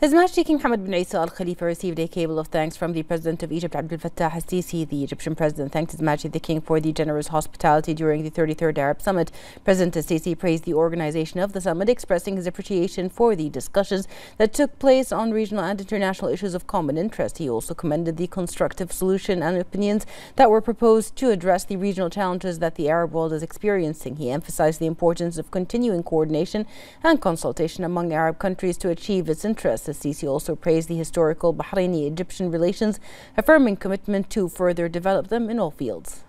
His Majesty King Hamad bin Isa Al Khalifa received a cable of thanks from the President of Egypt Abdel Fattah al-Sisi. The Egyptian President thanked His Majesty the King for the generous hospitality during the 33rd Arab Summit. President al-Sisi praised the organization of the summit, expressing his appreciation for the discussions that took place on regional and international issues of common interest. He also commended the constructive solution and opinions that were proposed to address the regional challenges that the Arab world is experiencing. He emphasized the importance of continuing coordination and consultation among Arab countries to achieve its interests. Sisi also praised the historical Bahraini Egyptian relations, affirming commitment to further develop them in all fields.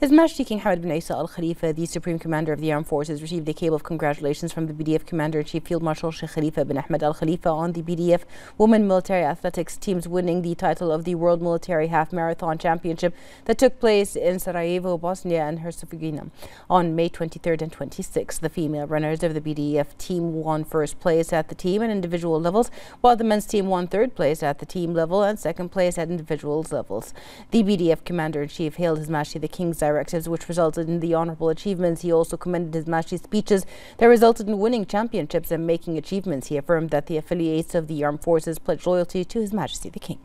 His Majesty King Hamad bin Isa Al Khalifa, the Supreme Commander of the Armed Forces, received a cable of congratulations from the BDF Commander in Chief Field Marshal Sheikh Khalifa bin Ahmed Al Khalifa on the BDF Women Military Athletics team's winning the title of the World Military Half Marathon Championship that took place in Sarajevo, Bosnia and Herzegovina on May 23rd and 26th. The female runners of the BDF team won first place at the team and individual levels, while the men's team won third place at the team level and second place at individuals levels. The BDF Commander in Chief hailed His Majesty the King's directives, which resulted in the honorable achievements. He also commended His Majesty's speeches that resulted in winning championships and making achievements. He affirmed that the affiliates of the armed forces pledged loyalty to His Majesty the King.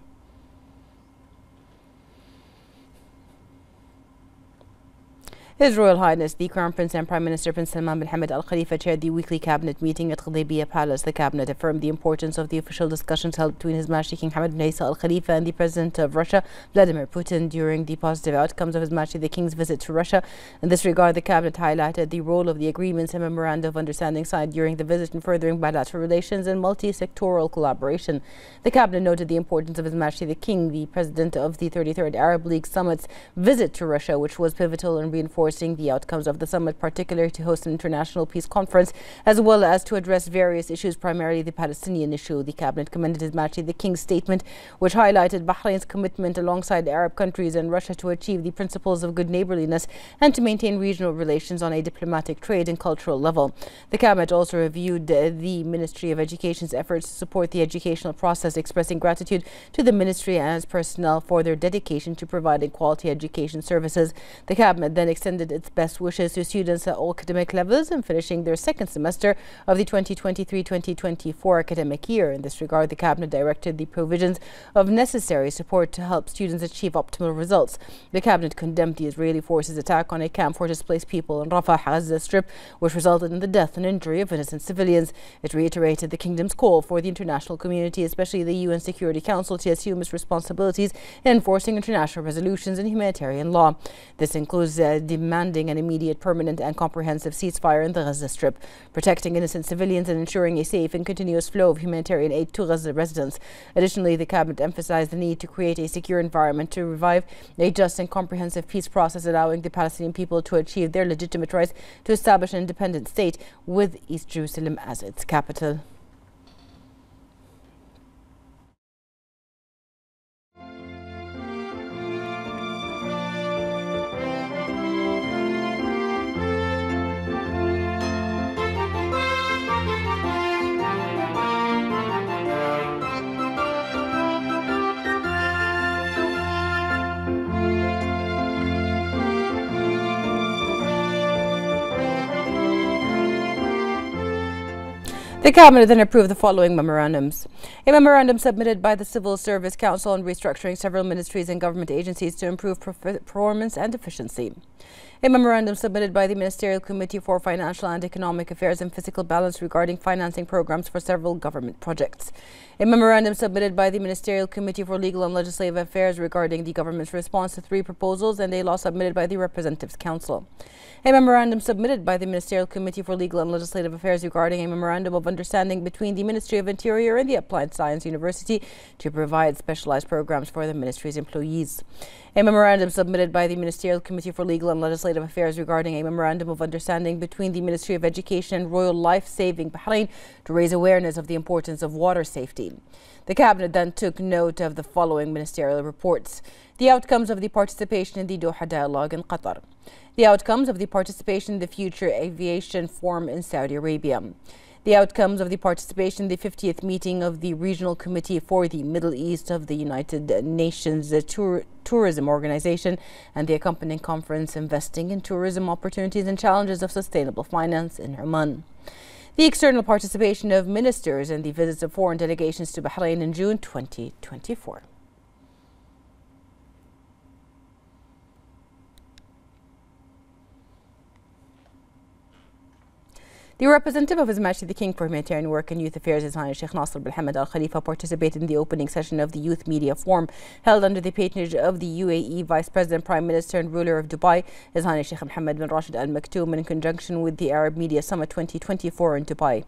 His Royal Highness the Crown Prince and Prime Minister Prince Salman bin Hamad Al Khalifa chaired the weekly cabinet meeting at Qadabiyya Palace. The cabinet affirmed the importance of the official discussions held between His Majesty King Hamad bin Isa Al Khalifa and the President of Russia Vladimir Putin during the positive outcomes of His Majesty the King's visit to Russia. In this regard, the cabinet highlighted the role of the agreements and memorandum of understanding signed during the visit in furthering bilateral relations and multi-sectoral collaboration. The cabinet noted the importance of His Majesty the King, the President of the 33rd Arab League Summit's visit to Russia, which was pivotal in reinforcing the outcomes of the summit, particularly to host an international peace conference, as well as to address various issues, primarily the Palestinian issue. The cabinet commended Hizmachi the King's statement, which highlighted Bahrain's commitment alongside Arab countries and Russia to achieve the principles of good neighborliness and to maintain regional relations on a diplomatic, trade and cultural level. The cabinet also reviewed uh, the Ministry of Education's efforts to support the educational process, expressing gratitude to the ministry and its personnel for their dedication to providing quality education services. The cabinet then extended extended its best wishes to students at all academic levels in finishing their second semester of the 2023-2024 academic year. In this regard, the Cabinet directed the provisions of necessary support to help students achieve optimal results. The Cabinet condemned the Israeli forces' attack on a camp for displaced people in Rafah, Gaza Strip, which resulted in the death and injury of innocent civilians. It reiterated the kingdom's call for the international community, especially the UN Security Council, to assume its responsibilities in enforcing international resolutions and humanitarian law. This includes uh, the demanding an immediate, permanent, and comprehensive ceasefire in the Gaza Strip, protecting innocent civilians and ensuring a safe and continuous flow of humanitarian aid to Gaza residents. Additionally, the cabinet emphasized the need to create a secure environment to revive a just and comprehensive peace process, allowing the Palestinian people to achieve their legitimate rights to establish an independent state with East Jerusalem as its capital. The Cabinet then approved the following memorandums. A memorandum submitted by the Civil Service Council on restructuring several ministries and government agencies to improve performance and efficiency. A memorandum submitted by the Ministerial Committee for Financial and Economic Affairs and Fiscal Balance regarding financing programs for several government projects. A memorandum submitted by the Ministerial Committee for Legal and Legislative Affairs regarding the government's response to three proposals and a law submitted by the Representatives Council. A memorandum submitted by the Ministerial Committee for Legal and Legislative Affairs regarding a memorandum of understanding between the Ministry of Interior and the Applied Science University to provide specialized programs for the ministry's employees. A memorandum submitted by the Ministerial Committee for Legal and Legislative Legislative Affairs regarding a memorandum of understanding between the Ministry of Education and Royal Life Saving Bahrain to raise awareness of the importance of water safety. The cabinet then took note of the following ministerial reports. The outcomes of the participation in the Doha dialogue in Qatar. The outcomes of the participation in the Future Aviation Forum in Saudi Arabia the outcomes of the participation in the 50th meeting of the Regional Committee for the Middle East of the United Nations Tour Tourism Organization and the accompanying conference Investing in Tourism Opportunities and Challenges of Sustainable Finance in Oman. The external participation of ministers and the visits of foreign delegations to Bahrain in June 2024. The representative of His Majesty the King for Humanitarian Work and Youth Affairs, His Highness Sheikh Nasser bin Hamad Al Khalifa, participated in the opening session of the Youth Media Forum held under the patronage of the UAE Vice President, Prime Minister, and ruler of Dubai, His Highness Sheikh Mohammed bin Rashid Al Maktoum, in conjunction with the Arab Media Summit 2024 in Dubai.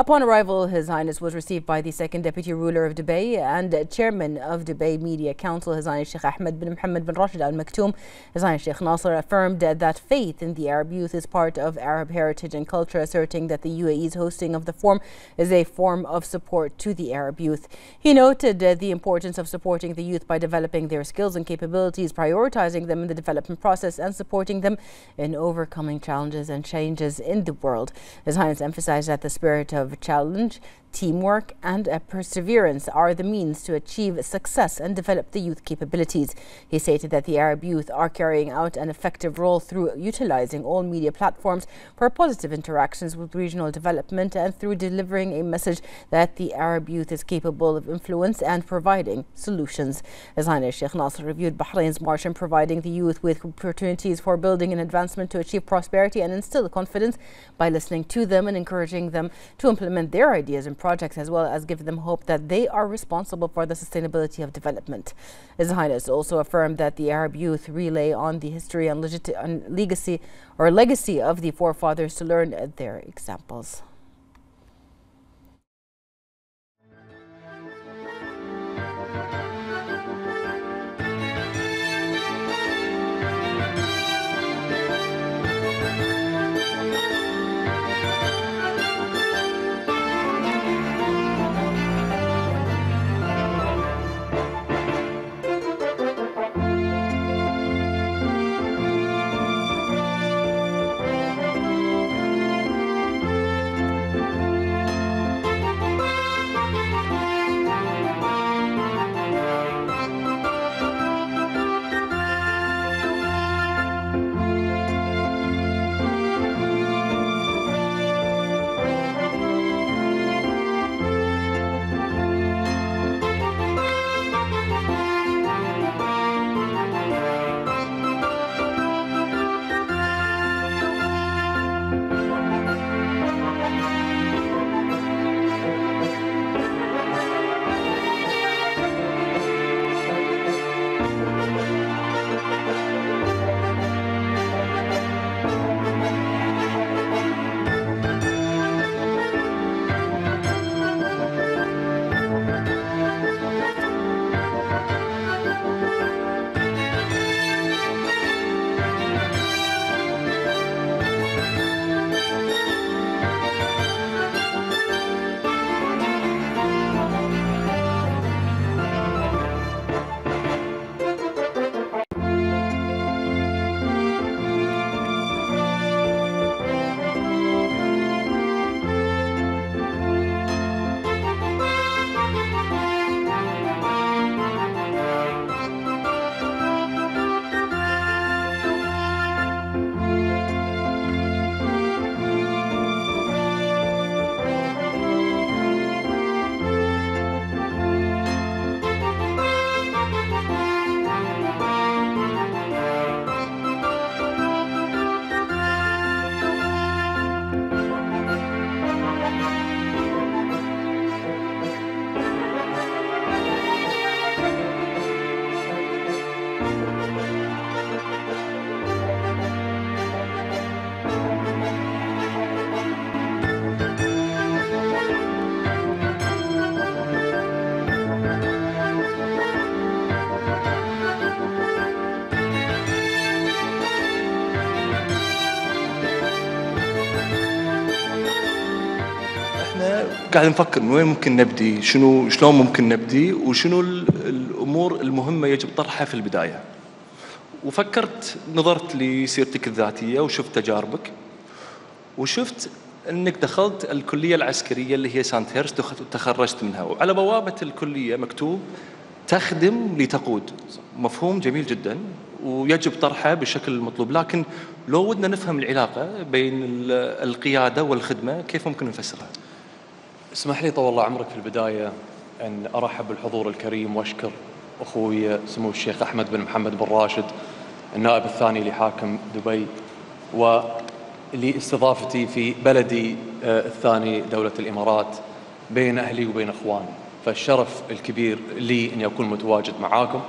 Upon arrival, His Highness was received by the second deputy ruler of Dubai and chairman of Dubai Media Council, His Highness Sheikh Ahmed bin Mohammed bin Rashid Al Maktoum. His Highness Sheikh Nasser affirmed that faith in the Arab youth is part of Arab heritage and culture, asserting that the UAE's hosting of the forum is a form of support to the Arab youth. He noted the importance of supporting the youth by developing their skills and capabilities, prioritizing them in the development process, and supporting them in overcoming challenges and changes in the world. His Highness emphasized that the spirit of of challenge, teamwork, and perseverance are the means to achieve success and develop the youth capabilities. He stated that the Arab youth are carrying out an effective role through utilizing all media platforms for positive interactions with regional development and through delivering a message that the Arab youth is capable of influence and providing solutions. As Highness Sheikh Nasser reviewed Bahrain's march in providing the youth with opportunities for building and advancement to achieve prosperity and instill confidence by listening to them and encouraging them to implement their ideas and projects as well as give them hope that they are responsible for the sustainability of development. His Highness also affirmed that the Arab youth relay on the history and, and legacy or legacy of the forefathers to learn their examples. قاعد نفكر من وين ممكن نبدي شنو شلون ممكن نبدي وشنو الامور المهمه يجب طرحها في البدايه وفكرت نظرت لسيرتك الذاتيه وشفت تجاربك وشفت انك دخلت الكليه العسكريه اللي هي سانت هيرست وتخرجت منها وعلى بوابه الكليه مكتوب تخدم لتقود مفهوم جميل جدا ويجب طرحه بالشكل المطلوب لكن لو ودنا نفهم العلاقه بين القياده والخدمه كيف ممكن نفسرها؟ اسمح لي طول الله عمرك في البداية أن أرحب بالحضور الكريم وأشكر أخوي سمو الشيخ أحمد بن محمد بن راشد النائب الثاني لحاكم دبي ولاستضافتي في بلدي آه، الثاني دولة الإمارات بين أهلي وبين إخواني فالشرف الكبير لي أن أكون متواجد معاكم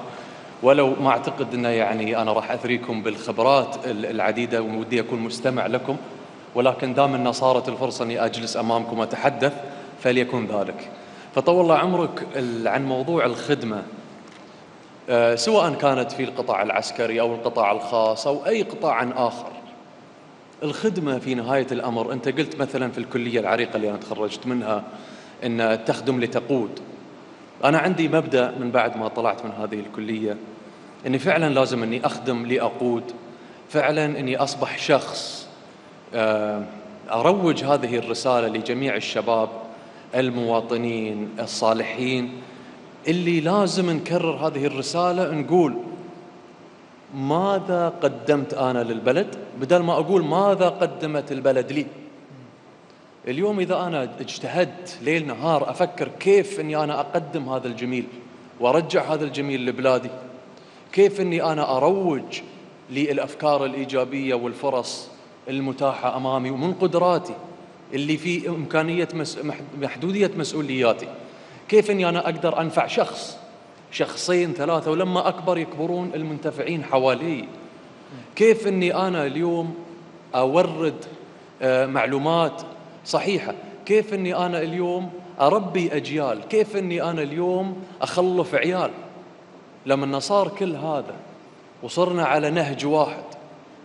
ولو ما أعتقد أنه يعني أنا راح أثريكم بالخبرات العديدة ومودي أكون مستمع لكم ولكن دام أن صارت الفرصة أني أجلس أمامكم وأتحدث فليكن ذلك فطول عمرك عن موضوع الخدمة آه، سواء كانت في القطاع العسكري أو القطاع الخاص أو أي قطاع آخر الخدمة في نهاية الأمر أنت قلت مثلا في الكلية العريقة اللي أنا تخرجت منها أن تخدم لتقود أنا عندي مبدأ من بعد ما طلعت من هذه الكلية أني فعلا لازم أني أخدم لأقود فعلا أني أصبح شخص آه، أروج هذه الرسالة لجميع الشباب المواطنين الصالحين اللي لازم نكرر هذه الرسالة نقول ماذا قدمت أنا للبلد بدل ما أقول ماذا قدمت البلد لي اليوم إذا أنا اجتهدت ليل نهار أفكر كيف أني أنا أقدم هذا الجميل وأرجع هذا الجميل لبلادي كيف أني أنا أروج للأفكار الإيجابية والفرص المتاحة أمامي ومن قدراتي اللي في إمكانية محدودية مسؤولياتي كيف أني أنا أقدر أنفع شخص شخصين ثلاثة ولما أكبر يكبرون المنتفعين حوالي كيف أني أنا اليوم أورد آه، معلومات صحيحة كيف أني أنا اليوم أربي أجيال كيف أني أنا اليوم أخلف عيال لما صار كل هذا وصرنا على نهج واحد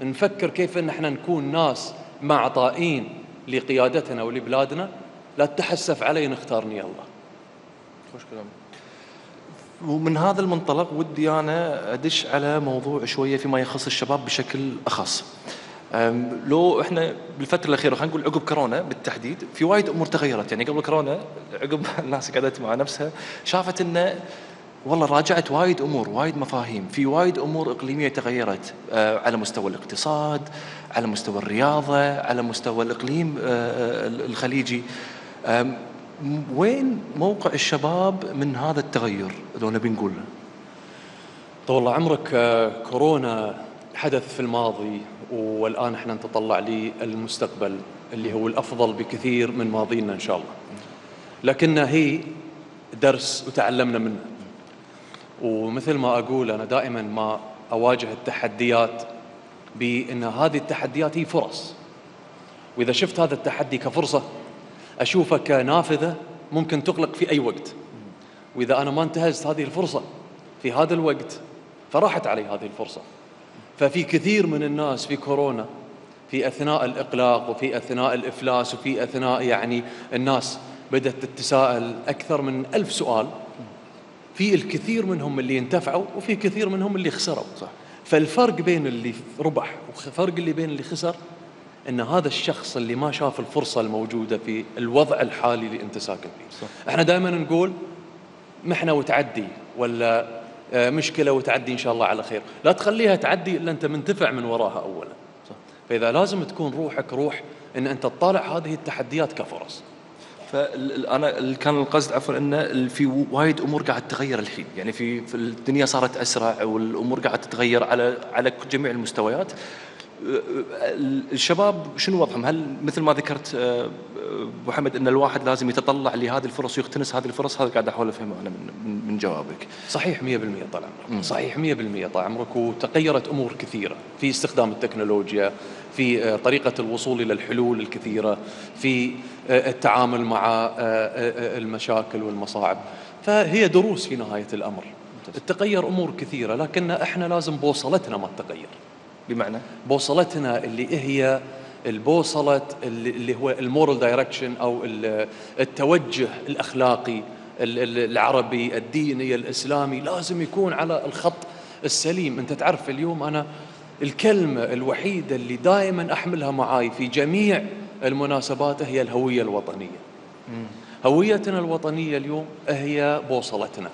نفكر كيف ان احنا نكون ناس معطائين لقيادتنا ولبلادنا لا تتحسف علي اختارني الله خوش كلام ومن هذا المنطلق ودي انا ادش على موضوع شويه فيما يخص الشباب بشكل اخص. لو احنا بالفتره الاخيره خلينا نقول عقب كورونا بالتحديد في وايد امور تغيرت يعني قبل كورونا عقب الناس قعدت مع نفسها شافت انه والله راجعت وايد امور وايد مفاهيم في وايد امور اقليميه تغيرت آه، على مستوى الاقتصاد على مستوى الرياضه على مستوى الاقليم آه، آه، الخليجي وين موقع الشباب من هذا التغير لو نبي نقول له؟ طول عمرك كورونا حدث في الماضي والان احنا نتطلع للمستقبل اللي هو الافضل بكثير من ماضينا ان شاء الله. لكنها هي درس وتعلمنا منه. ومثل ما أقول أنا دائما ما أواجه التحديات بأن هذه التحديات هي فرص وإذا شفت هذا التحدي كفرصة أشوفه كنافذة ممكن تغلق في أي وقت وإذا أنا ما انتهزت هذه الفرصة في هذا الوقت فراحت علي هذه الفرصة ففي كثير من الناس في كورونا في أثناء الإقلاق وفي أثناء الإفلاس وفي أثناء يعني الناس بدأت تتساءل أكثر من ألف سؤال في الكثير منهم اللي انتفعوا وفي كثير منهم اللي خسروا صح فالفرق بين اللي ربح وفرق اللي بين اللي خسر ان هذا الشخص اللي ما شاف الفرصه الموجوده في الوضع الحالي اللي انت ساكن فيه صح. احنا دائما نقول محنه وتعدي ولا آه، مشكله وتعدي ان شاء الله على خير لا تخليها تعدي الا انت منتفع من وراها اولا صح. فاذا لازم تكون روحك روح ان انت تطالع هذه التحديات كفرص فانا اللي كان القصد عفوا انه في وايد امور قاعد تتغير الحين يعني في, الدنيا صارت اسرع والامور قاعد تتغير على على جميع المستويات الشباب شنو وضعهم؟ هل مثل ما ذكرت ابو محمد ان الواحد لازم يتطلع لهذه الفرص ويقتنص هذه الفرص هذا قاعد احاول افهمه انا من من جوابك. صحيح 100% طال عمرك، صحيح 100% طال عمرك وتغيرت امور كثيره في استخدام التكنولوجيا، في آه، طريقة الوصول إلى الحلول الكثيرة في آه، التعامل مع آه، المشاكل والمصاعب فهي دروس في نهاية الأمر تتغير أمور كثيرة لكن إحنا لازم بوصلتنا ما تتغير بمعنى؟ بوصلتنا اللي هي البوصلة اللي هو المورال دايركشن أو التوجه الأخلاقي العربي الديني الإسلامي لازم يكون على الخط السليم أنت تعرف اليوم أنا الكلمة الوحيدة اللي دائما أحملها معاي في جميع المناسبات هي الهوية الوطنية هويتنا الوطنية اليوم هي بوصلتنا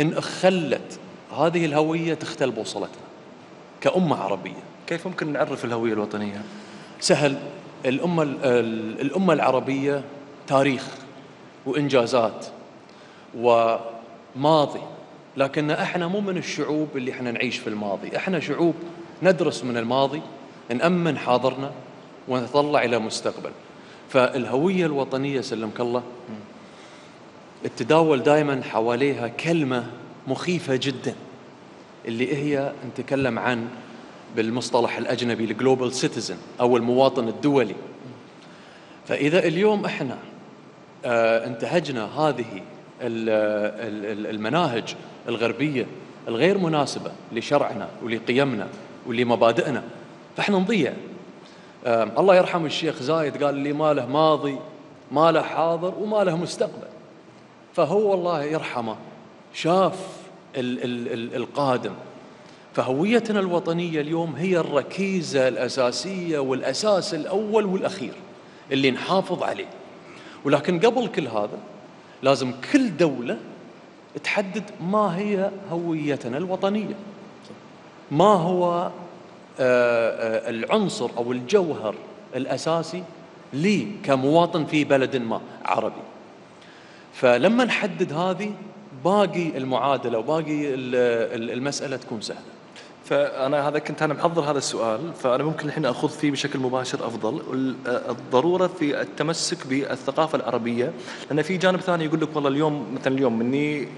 إن اخلت هذه الهوية تختل بوصلتنا كأمة عربية كيف ممكن نعرف الهوية الوطنية؟ سهل الأمة, الأمة العربية تاريخ وإنجازات وماضي لكن احنا مو من الشعوب اللي احنا نعيش في الماضي احنا شعوب ندرس من الماضي نأمن حاضرنا ونتطلع إلى مستقبل فالهوية الوطنية سلمك الله التداول دائما حواليها كلمة مخيفة جدا اللي هي نتكلم عن بالمصطلح الأجنبي الجلوبال سيتيزن أو المواطن الدولي فإذا اليوم إحنا آه، انتهجنا هذه المناهج الغربية الغير مناسبة لشرعنا ولقيمنا ولمبادئنا فاحنا نضيع آه، الله يرحم الشيخ زايد قال لي ما له ماضي ما له حاضر وما له مستقبل فهو الله يرحمه شاف الـ الـ الـ القادم فهويتنا الوطنية اليوم هي الركيزة الأساسية والأساس الأول والأخير اللي نحافظ عليه ولكن قبل كل هذا لازم كل دولة تحدد ما هي هويتنا الوطنية ما هو آه، آه، العنصر أو الجوهر الأساسي لي كمواطن في بلد ما عربي فلما نحدد هذه باقي المعادلة وباقي المسألة تكون سهلة فانا هذا كنت انا محضر هذا السؤال فانا ممكن الحين اخوض فيه بشكل مباشر افضل الضروره في التمسك بالثقافه العربيه لان في جانب ثاني يقول لك والله اليوم مثلا اليوم مني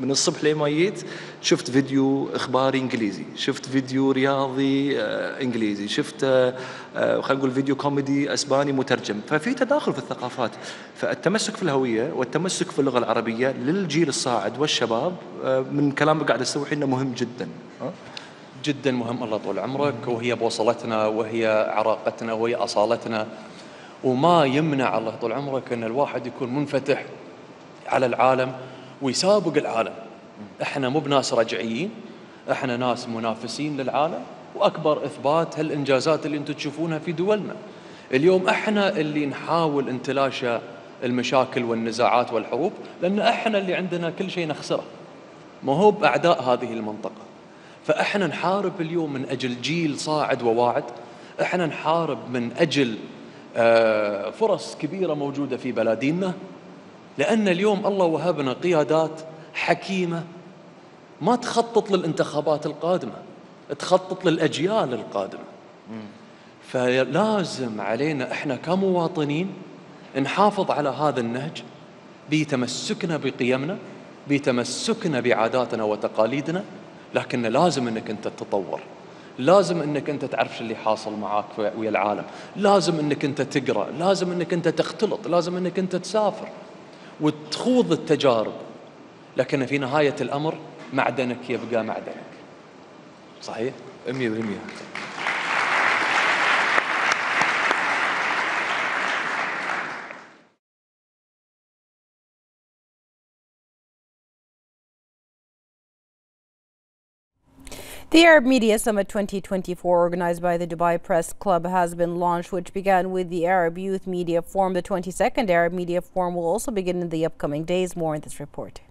من الصبح لين ما جيت شفت فيديو اخباري انجليزي، شفت فيديو رياضي آه، انجليزي، شفت آه، آه، خلينا نقول فيديو كوميدي اسباني مترجم، ففي تداخل في الثقافات، فالتمسك في الهويه والتمسك في اللغه العربيه للجيل الصاعد والشباب من كلامك قاعد اسوي انه مهم جدا. جدا مهم الله طول عمرك وهي بوصلتنا وهي عراقتنا وهي اصالتنا وما يمنع الله طول عمرك ان الواحد يكون منفتح على العالم ويسابق العالم احنا مو بناس رجعيين احنا ناس منافسين للعالم واكبر اثبات هالانجازات اللي انتم تشوفونها في دولنا اليوم احنا اللي نحاول نتلاشى المشاكل والنزاعات والحروب لان احنا اللي عندنا كل شيء نخسره ما هو باعداء هذه المنطقه فإحنا نحارب اليوم من أجل جيل صاعد وواعد إحنا نحارب من أجل آه، فرص كبيرة موجودة في بلادينا لأن اليوم الله وهبنا قيادات حكيمة ما تخطط للانتخابات القادمة تخطط للأجيال القادمة فلازم علينا إحنا كمواطنين نحافظ على هذا النهج بتمسكنا بقيمنا بتمسكنا بعاداتنا وتقاليدنا لكن لازم انك انت تتطور لازم انك انت تعرف اللي حاصل معاك ويا العالم لازم انك انت تقرا لازم انك انت تختلط لازم انك انت تسافر وتخوض التجارب لكن في نهايه الامر معدنك يبقى معدنك صحيح 100% The Arab Media Summit 2024, organized by the Dubai Press Club, has been launched, which began with the Arab Youth Media Forum. The 22nd Arab Media Forum will also begin in the upcoming days. More in this report.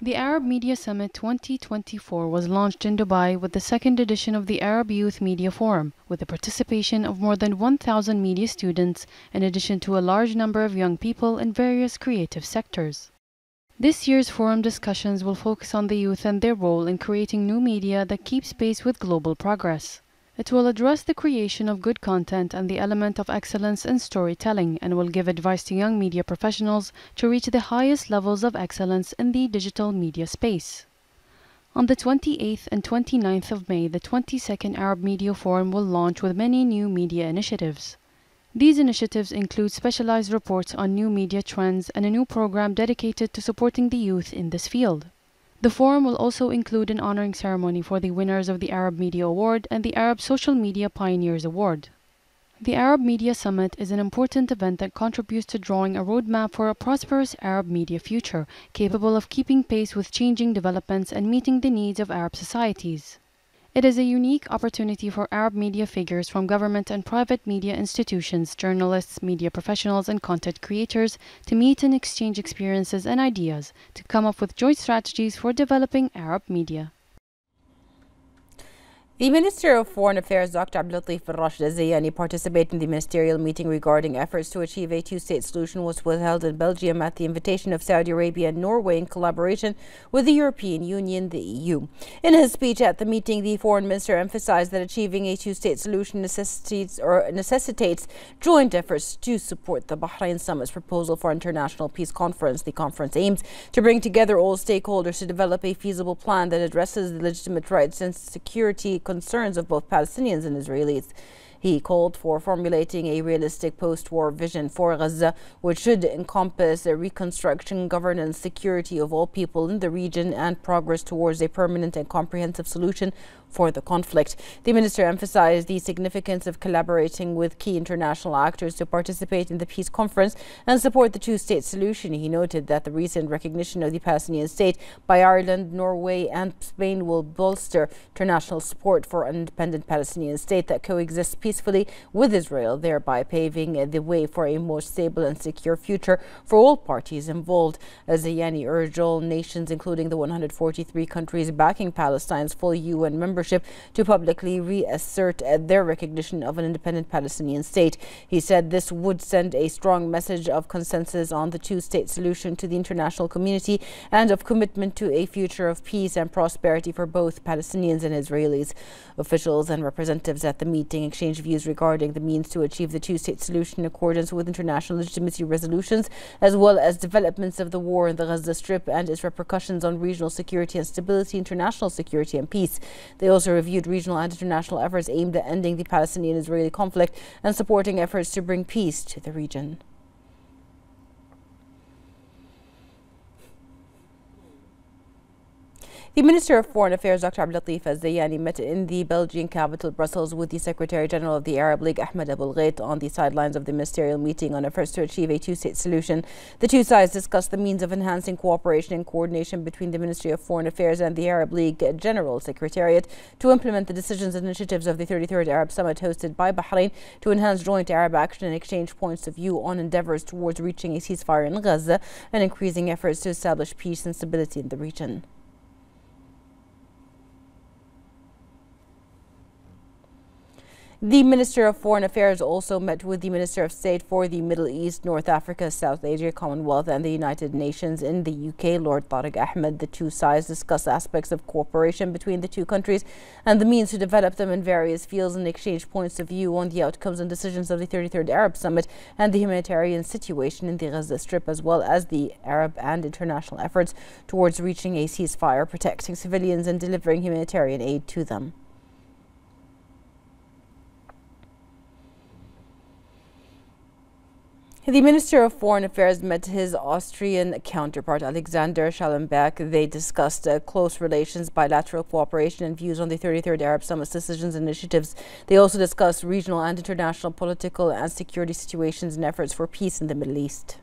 The Arab Media Summit 2024 was launched in Dubai with the second edition of the Arab Youth Media Forum, with the participation of more than 1,000 media students, in addition to a large number of young people in various creative sectors. This year's forum discussions will focus on the youth and their role in creating new media that keeps pace with global progress. It will address the creation of good content and the element of excellence in storytelling and will give advice to young media professionals to reach the highest levels of excellence in the digital media space. On the 28th and 29th of May, the 22nd Arab Media Forum will launch with many new media initiatives. These initiatives include specialized reports on new media trends and a new program dedicated to supporting the youth in this field. The forum will also include an honoring ceremony for the winners of the Arab Media Award and the Arab Social Media Pioneers Award. The Arab Media Summit is an important event that contributes to drawing a roadmap for a prosperous Arab media future, capable of keeping pace with changing developments and meeting the needs of Arab societies. It is a unique opportunity for Arab media figures from government and private media institutions, journalists, media professionals, and content creators to meet and exchange experiences and ideas to come up with joint strategies for developing Arab media. The Minister of Foreign Affairs, Dr. Abdulatif Rashid participated in the ministerial meeting regarding efforts to achieve a two-state solution was held in Belgium at the invitation of Saudi Arabia and Norway in collaboration with the European Union, the EU. In his speech at the meeting, the foreign minister emphasized that achieving a two-state solution necessitates or necessitates joint efforts to support the Bahrain Summit's proposal for international peace conference. The conference aims to bring together all stakeholders to develop a feasible plan that addresses the legitimate rights and security concerns concerns of both Palestinians and Israelis. He called for formulating a realistic post war vision for Gaza, which should encompass reconstruction, governance, security of all people in the region, and progress towards a permanent and comprehensive solution for the conflict. The minister emphasized the significance of collaborating with key international actors to participate in the peace conference and support the two state solution. He noted that the recent recognition of the Palestinian state by Ireland, Norway, and Spain will bolster international support for an independent Palestinian state that coexists peacefully with Israel, thereby paving the way for a more stable and secure future for all parties involved. As Zayani urged all nations, including the 143 countries backing Palestine's full UN membership, membership to publicly reassert uh, their recognition of an independent Palestinian state. He said this would send a strong message of consensus on the two state solution to the international community and of commitment to a future of peace and prosperity for both Palestinians and Israelis. Officials and representatives at the meeting exchanged views regarding the means to achieve the two state solution in accordance with international legitimacy resolutions, as well as developments of the war in the Gaza Strip and its repercussions on regional security and stability, international security and peace. They also reviewed regional and international efforts aimed at ending the Palestinian-Israeli conflict and supporting efforts to bring peace to the region. The Minister of Foreign Affairs, Dr. Abdelatif Azdayani, met in the Belgian capital, Brussels, with the Secretary General of the Arab League, Ahmed Aboulghait, on the sidelines of the ministerial meeting on efforts to achieve a two-state solution. The two sides discussed the means of enhancing cooperation and coordination between the Ministry of Foreign Affairs and the Arab League General Secretariat to implement the decisions and initiatives of the 33rd Arab Summit hosted by Bahrain to enhance joint Arab action and exchange points of view on endeavors towards reaching a ceasefire in Gaza and increasing efforts to establish peace and stability in the region. The Minister of Foreign Affairs also met with the Minister of State for the Middle East, North Africa, South Asia, Commonwealth and the United Nations in the UK, Lord Tariq Ahmed. The two sides discussed aspects of cooperation between the two countries and the means to develop them in various fields and exchange points of view on the outcomes and decisions of the 33rd Arab Summit and the humanitarian situation in the Gaza Strip, as well as the Arab and international efforts towards reaching a ceasefire, protecting civilians and delivering humanitarian aid to them. The Minister of Foreign Affairs met his Austrian counterpart Alexander Schallenbeck. They discussed uh, close relations, bilateral cooperation, and views on the 33rd Arab Summit's decisions and initiatives. They also discussed regional and international political and security situations and efforts for peace in the Middle East.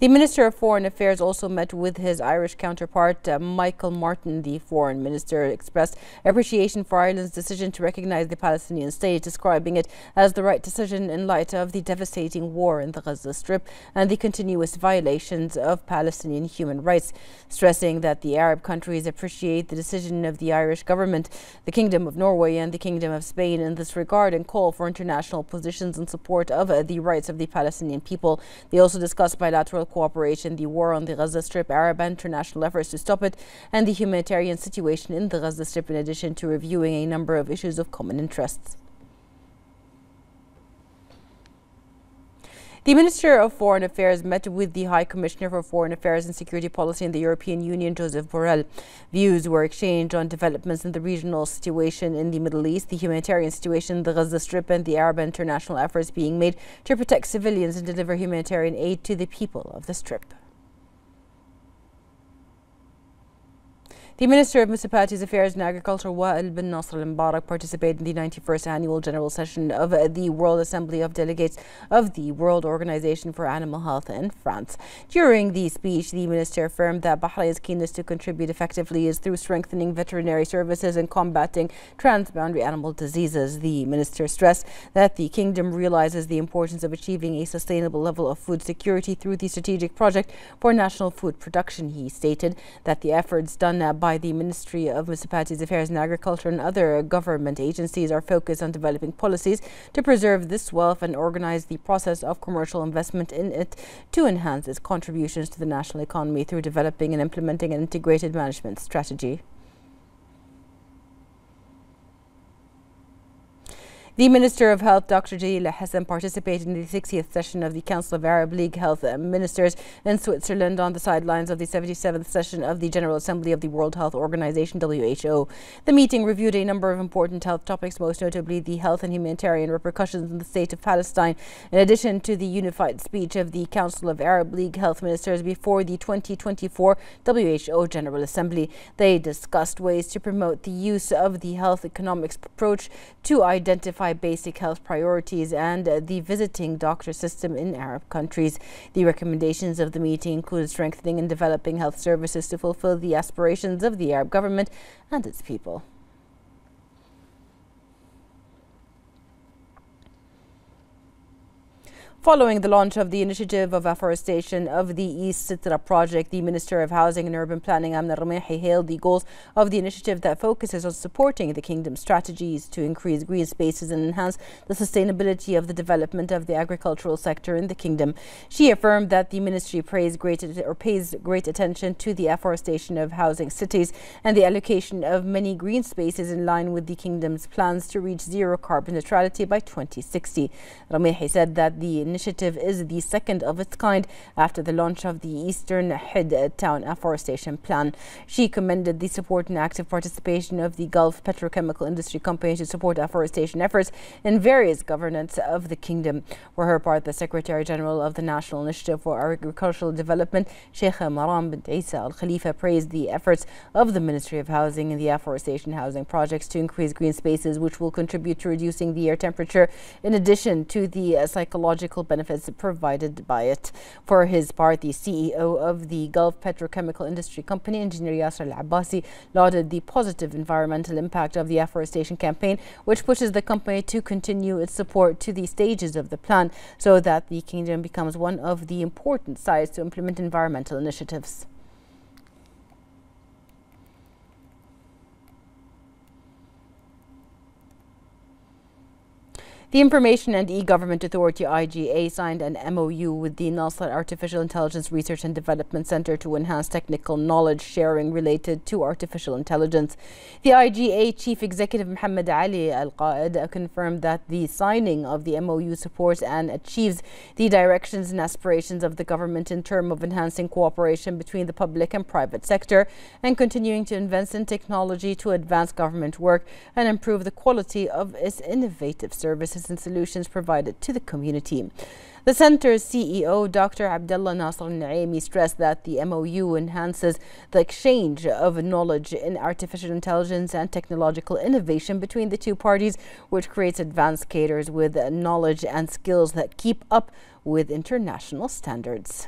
The Minister of Foreign Affairs also met with his Irish counterpart, uh, Michael Martin. The Foreign Minister expressed appreciation for Ireland's decision to recognize the Palestinian state, describing it as the right decision in light of the devastating war in the Gaza Strip and the continuous violations of Palestinian human rights, stressing that the Arab countries appreciate the decision of the Irish government, the Kingdom of Norway and the Kingdom of Spain in this regard and call for international positions in support of uh, the rights of the Palestinian people. They also discussed bilateral cooperation, the war on the Gaza Strip, Arab and international efforts to stop it, and the humanitarian situation in the Gaza Strip, in addition to reviewing a number of issues of common interests. The Minister of Foreign Affairs met with the High Commissioner for Foreign Affairs and Security Policy in the European Union, Joseph Borrell. Views were exchanged on developments in the regional situation in the Middle East, the humanitarian situation in the Gaza Strip, and the Arab international efforts being made to protect civilians and deliver humanitarian aid to the people of the Strip. The Minister of Municipalities Affairs and Agriculture, Wa'il bin Nasr al Mubarak, participated in the 91st annual general session of the World Assembly of Delegates of the World Organization for Animal Health in France. During the speech, the minister affirmed that Bahrain's keenness to contribute effectively is through strengthening veterinary services and combating transboundary animal diseases. The minister stressed that the kingdom realizes the importance of achieving a sustainable level of food security through the strategic project for national food production. He stated that the efforts done at by the Ministry of Municipalities Affairs and Agriculture and other government agencies are focused on developing policies to preserve this wealth and organize the process of commercial investment in it to enhance its contributions to the national economy through developing and implementing an integrated management strategy. The Minister of Health, Dr. Jalila Hassan, participated in the 60th session of the Council of Arab League Health Ministers in Switzerland on the sidelines of the 77th session of the General Assembly of the World Health Organization, WHO. The meeting reviewed a number of important health topics, most notably the health and humanitarian repercussions in the state of Palestine, in addition to the unified speech of the Council of Arab League Health Ministers before the 2024 WHO General Assembly. They discussed ways to promote the use of the health economics approach to identify identify basic health priorities and the visiting doctor system in Arab countries. The recommendations of the meeting include strengthening and developing health services to fulfill the aspirations of the Arab government and its people. Following the launch of the initiative of afforestation of the East Sitra project, the Minister of Housing and Urban Planning, Amna Ramehi, hailed the goals of the initiative that focuses on supporting the kingdom's strategies to increase green spaces and enhance the sustainability of the development of the agricultural sector in the kingdom. She affirmed that the ministry pays great, or pays great attention to the afforestation of housing cities and the allocation of many green spaces in line with the kingdom's plans to reach zero carbon neutrality by 2060. Ramehi said that the initiative is the second of its kind after the launch of the Eastern Hid Town Afforestation Plan. She commended the support and active participation of the Gulf Petrochemical Industry Company to support afforestation efforts in various governance of the kingdom. For her part, the Secretary General of the National Initiative for Agricultural Development, Sheikh Maram bin Isa Al Khalifa, praised the efforts of the Ministry of Housing and the afforestation housing projects to increase green spaces, which will contribute to reducing the air temperature, in addition to the uh, psychological benefits provided by it. For his part, the CEO of the Gulf Petrochemical Industry Company, Engineer Yasser Al Abbasi, lauded the positive environmental impact of the afforestation campaign, which pushes the company to continue its support to the stages of the plan so that the kingdom becomes one of the important sites to implement environmental initiatives. The Information and E-Government Authority IGA signed an MOU with the Nasser Artificial Intelligence Research and Development Center to enhance technical knowledge sharing related to artificial intelligence. The IGA Chief Executive Mohammed Ali Al-Qaid confirmed that the signing of the MOU supports and achieves the directions and aspirations of the government in terms of enhancing cooperation between the public and private sector and continuing to invest in technology to advance government work and improve the quality of its innovative services services and solutions provided to the community. The center's CEO, Dr. Abdullah Nasr Naimi, stressed that the MOU enhances the exchange of knowledge in artificial intelligence and technological innovation between the two parties, which creates advanced cadres with knowledge and skills that keep up with international standards.